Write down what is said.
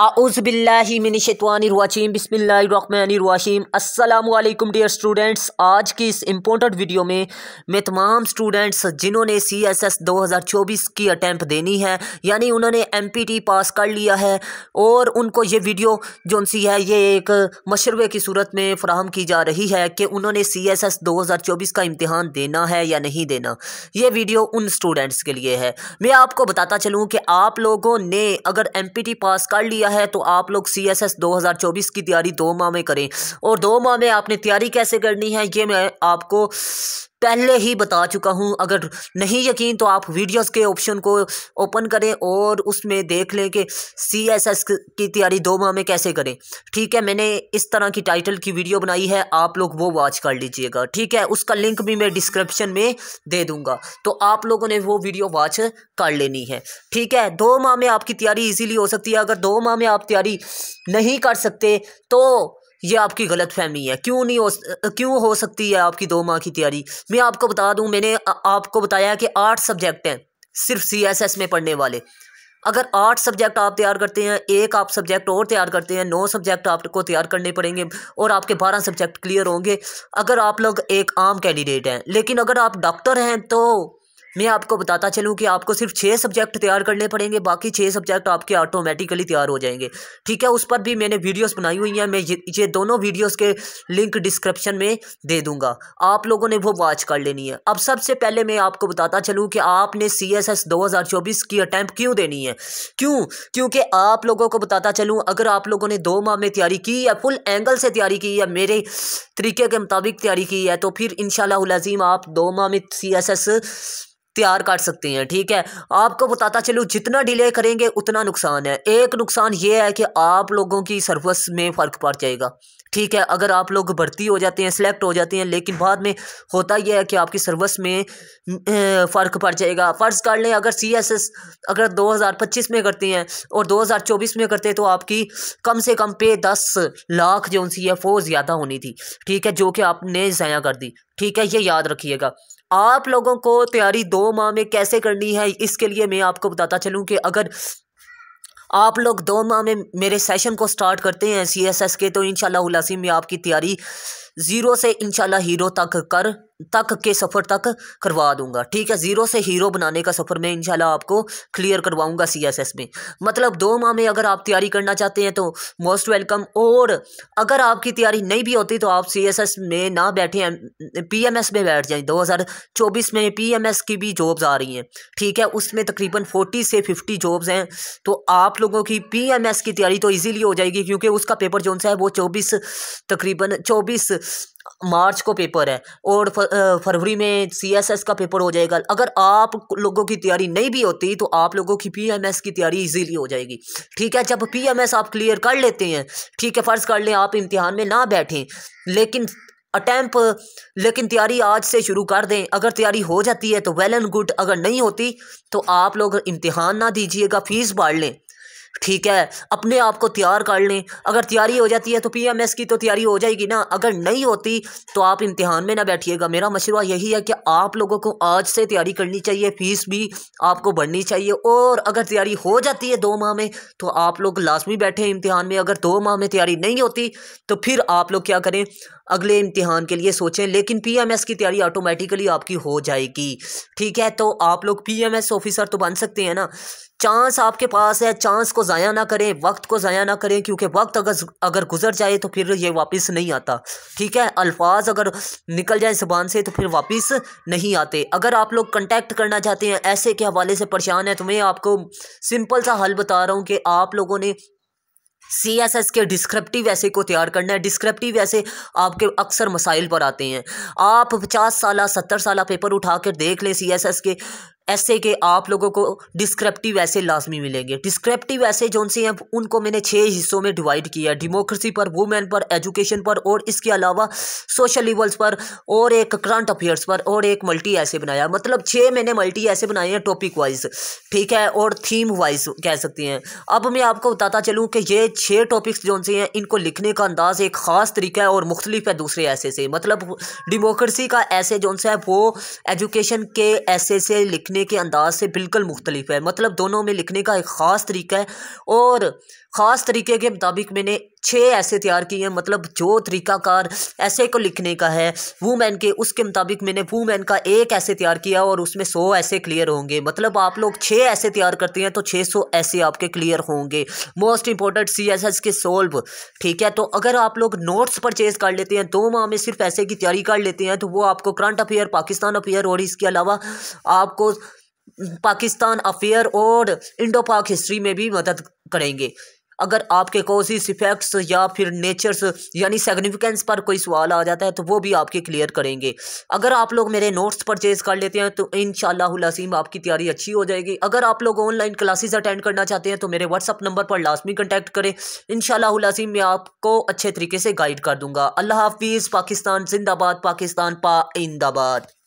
आउज़बिल्लिमिनशतवानवाशीम बसमिल्लाशीम अल्लाम dear students आज की इस इम्पोर्टेंट वीडियो में मैं तमाम स्टूडेंट्स जिन्होंने सी एस एस दो हज़ार चौबीस की अटैम्प्ट देनी है यानी उन्होंने एम पी टी पास कर लिया है और उनको ये वीडियो जो सी है ये एक मशरबे की सूरत में फ़राहम की जा रही है कि उन्होंने सी एस एस दो हज़ार चौबीस का इम्तहान देना है या नहीं देना ये वीडियो उन स्टूडेंट्स के लिए है मैं आपको बताता चलूँ कि आप लोगों ने अगर एम पी टी पास कर लिया है तो आप लोग सी एस एस दो हज़ार चौबीस की तैयारी दो माह में करें और दो माह में आपने तैयारी कैसे करनी है ये मैं आपको पहले ही बता चुका हूँ अगर नहीं यकीन तो आप वीडियोस के ऑप्शन को ओपन करें और उसमें देख लें कि सी एस एस की तैयारी दो माह में कैसे करें ठीक है मैंने इस तरह की टाइटल की वीडियो बनाई है आप लोग वो वॉच कर लीजिएगा ठीक है उसका लिंक भी मैं डिस्क्रिप्शन में दे दूँगा तो आप लोगों ने वो वीडियो वॉच कर लेनी है ठीक है दो माह में आपकी तैयारी ईजिली हो सकती है अगर दो माह में आप तैयारी नहीं कर सकते तो ये आपकी गलत फहमी है क्यों नहीं हो क्यों हो सकती है आपकी दो माह की तैयारी मैं आपको बता दूं मैंने आपको बताया कि आठ सब्जेक्ट हैं सिर्फ सीएसएस में पढ़ने वाले अगर आठ सब्जेक्ट आप तैयार करते हैं एक आप सब्जेक्ट और तैयार करते हैं नौ सब्जेक्ट आपको तैयार करने पड़ेंगे और आपके बारह सब्जेक्ट क्लियर होंगे अगर आप लोग एक आम कैंडिडेट हैं लेकिन अगर आप डॉक्टर हैं तो मैं आपको बताता चलूँ कि आपको सिर्फ छः सब्जेक्ट तैयार करने पड़ेंगे बाकी छः सब्जेक्ट आपके ऑटोमेटिकली तैयार हो जाएंगे ठीक है उस पर भी मैंने वीडियोस बनाई हुई हैं मैं ये, दोनों वीडियोस के लिंक डिस्क्रिप्शन में दे दूंगा आप लोगों ने वो वॉच कर लेनी है अब सबसे पहले मैं आपको बताता चलूँ कि आपने सी एस एस दो हज़ार चौबीस की अटैम्प्ट क्यों देनी है क्यों क्योंकि आप लोगों को बताता चलूँ अगर आप लोगों ने दो माह में तैयारी की या फुल एंगल से तैयारी की या मेरे तरीके के मुताबिक तैयारी की है तो फिर इन शाह आप दो माह में सी एस एस तैयार कर सकते हैं ठीक है आपको बताता चलूँ जितना डिले करेंगे उतना नुकसान है एक नुकसान ये है कि आप लोगों की सर्विस में फ़र्क पड़ जाएगा ठीक है अगर आप लोग भर्ती हो जाते हैं सिलेक्ट हो जाते हैं लेकिन बाद में होता यह है कि आपकी सर्विस में फ़र्क पड़ जाएगा फ़र्ज़ कर लें अगर सी एस एस अगर दो हज़ार पच्चीस में करते हैं और दो हज़ार चौबीस में करते हैं तो आपकी कम से कम पे दस लाख जो सी ज़्यादा होनी थी ठीक है जो कि आपने ज़ाया कर दी ठीक है ये याद रखिएगा आप लोगों को तैयारी दो माह में कैसे करनी है इसके लिए मैं आपको बताता चलूँ कि अगर आप लोग दो माह में मेरे सेशन को स्टार्ट करते हैं सी एस एस के तो इन शाला में आपकी तैयारी ज़ीरो से इन हीरो तक कर तक के सफ़र तक करवा दूंगा ठीक है ज़ीरो से हीरो बनाने का सफ़र मैं इंशाल्लाह आपको क्लियर करवाऊंगा सीएसएस में मतलब दो माह में अगर आप तैयारी करना चाहते हैं तो मोस्ट वेलकम और अगर आपकी तैयारी नहीं भी होती तो आप सीएसएस में ना बैठे पीएमएस में बैठ जाएं 2024 में पीएमएस की भी जॉब्स आ रही हैं ठीक है उसमें तकरीबन फोर्टी से फिफ्टी जॉब्स हैं तो आप लोगों की पी की तैयारी तो ईजिली हो जाएगी क्योंकि उसका पेपर जो सा है वो चौबीस तकरीबन चौबीस मार्च को पेपर है और फरवरी में सीएसएस का पेपर हो जाएगा अगर आप लोगों की तैयारी नहीं भी होती तो आप लोगों की पीएमएस की तैयारी इजीली हो जाएगी ठीक है जब पीएमएस आप क्लियर कर लेते हैं ठीक है फ़र्ज़ कर लें आप इम्तिहान में ना बैठें लेकिन अटैम्प लेकिन तैयारी आज से शुरू कर दें अगर तैयारी हो जाती है तो वेल एंड गुड अगर नहीं होती तो आप लोग इम्तिहान ना दीजिएगा फ़ीस बाढ़ लें ठीक है अपने आप को तैयार कर लें अगर तैयारी हो जाती है तो पीएमएस की तो तैयारी हो जाएगी ना अगर नहीं होती तो आप इम्तिहान में ना बैठिएगा मेरा मशवरा यही है कि आप लोगों को आज से तैयारी करनी चाहिए फ़ीस भी आपको बढ़नी चाहिए और अगर तैयारी हो जाती है दो माह में तो आप लोग लाजमी बैठे इम्तिहान में अगर दो माह में तैयारी नहीं होती तो फिर आप लोग क्या करें अगले इम्तिहान के लिए सोचें लेकिन पीएमएस की तैयारी ऑटोमेटिकली आपकी हो जाएगी ठीक है तो आप लोग पीएमएस ऑफिसर तो बन सकते हैं ना चांस आपके पास है चांस को को ज़ाया ना करें वक्त को ज़ाया ना करें क्योंकि वक्त अगर अगर गुजर जाए तो फिर ये वापस नहीं आता ठीक है अल्फाज अगर निकल जाए ज़बान से तो फिर वापस नहीं आते अगर आप लोग कंटेक्ट करना चाहते हैं ऐसे के हवाले से परेशान है तो मैं आपको सिंपल सा हल बता रहा हूँ कि आप लोगों ने सी एस एस के डिस्क्रिप्टिव ऐसे को तैयार करना है डिस्क्रिप्टिव ऐसे आपके अक्सर मसाइल पर आते हैं आप पचास साल सत्तर साल पेपर उठा कर देख लें सी एस एस के ऐसे के आप लोगों को डिस्क्रिप्टिव ऐसे लाजमी मिलेंगे डिस्क्रिप्टिव ऐसे जो से हैं उनको मैंने छः हिस्सों में डिवाइड किया डेमोक्रेसी पर वुमेन पर एजुकेशन पर और इसके अलावा सोशल लेवल्स पर और एक करंट अफेयर्स पर और एक मल्टी ऐसे बनाया मतलब छः मैंने मल्टी ऐसे बनाए हैं टॉपिक वाइज ठीक है और थीम वाइज कह सकते हैं अब मैं आपको बताता चलूँ कि ये छः टॉपिक्स जो से हैं इनको लिखने का अंदाज़ एक ख़ास तरीका है और मुख्तलिफ है दूसरे ऐसे से मतलब डिमोक्रेसी का ऐसे जो सा है वो एजुकेशन के ऐसे से लिखने लिखने के अंदाज से बिल्कुल मुख्तलिफ है मतलब दोनों में लिखने का एक ख़ास तरीका है और ख़ास तरीके के मुताबिक मैंने छः ऐसे तैयार किए हैं मतलब जो तरीकाकार ऐसे को लिखने का है वूमेन के उसके मुताबिक मैंने वूमेन का एक ऐसे तैयार किया और उसमें सौ ऐसे क्लियर होंगे मतलब आप लोग छः ऐसे तैयार करते हैं तो छः सौ ऐसे आपके क्लियर होंगे most important C S S के सोल्व ठीक है तो अगर आप लोग नोट्स परचेज कर लेते हैं दो तो माह में सिर्फ ऐसे की तैयारी कर लेते हैं तो वो आपको करंट अफेयर पाकिस्तान अफेयर और इसके अलावा आपको पाकिस्तान अफेयर और इंडो पाक हिस्ट्री में भी मदद करेंगे अगर आपके कोसिस इफेक्ट्स या फिर नेचर्स यानी सिग्निफिकेंस पर कोई सवाल आ जाता है तो वो भी आपके क्लियर करेंगे अगर आप लोग मेरे नोट्स परचेज़ कर लेते हैं तो इन शसीम आपकी तैयारी अच्छी हो जाएगी अगर आप लोग ऑनलाइन क्लासेज अटेंड करना चाहते हैं तो मेरे व्हाट्सअप नंबर पर लाजमी कंटेक्ट करें इन शसीम मैं आपको अच्छे तरीके से गाइड कर दूँगा अल्लाह हाफिज़ पाकिस्तान जिंदाबाद पाकिस्तान पा इंदाबाद